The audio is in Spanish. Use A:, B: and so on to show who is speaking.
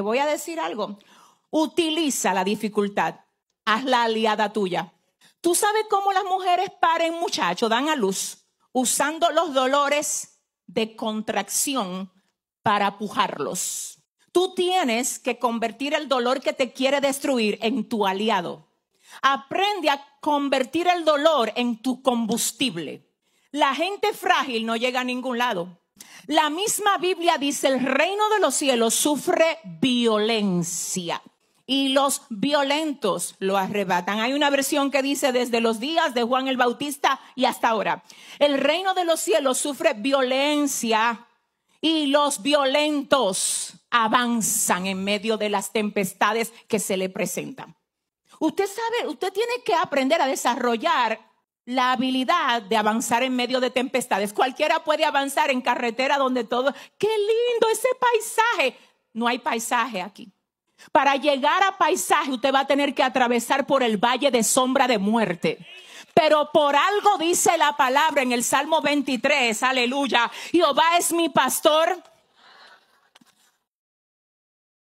A: voy a decir algo. Utiliza la dificultad. Haz la aliada tuya. Tú sabes cómo las mujeres paren, muchachos, dan a luz, usando los dolores de contracción para pujarlos. Tú tienes que convertir el dolor que te quiere destruir en tu aliado. Aprende a convertir el dolor en tu combustible. La gente frágil no llega a ningún lado. La misma Biblia dice, el reino de los cielos sufre violencia y los violentos lo arrebatan. Hay una versión que dice desde los días de Juan el Bautista y hasta ahora. El reino de los cielos sufre violencia y los violentos avanzan en medio de las tempestades que se le presentan. Usted sabe, usted tiene que aprender a desarrollar la habilidad de avanzar en medio de tempestades. Cualquiera puede avanzar en carretera donde todo... ¡Qué lindo ese paisaje! No hay paisaje aquí. Para llegar a paisaje usted va a tener que atravesar por el valle de sombra de muerte. Pero por algo dice la palabra en el Salmo 23, aleluya, Jehová es mi pastor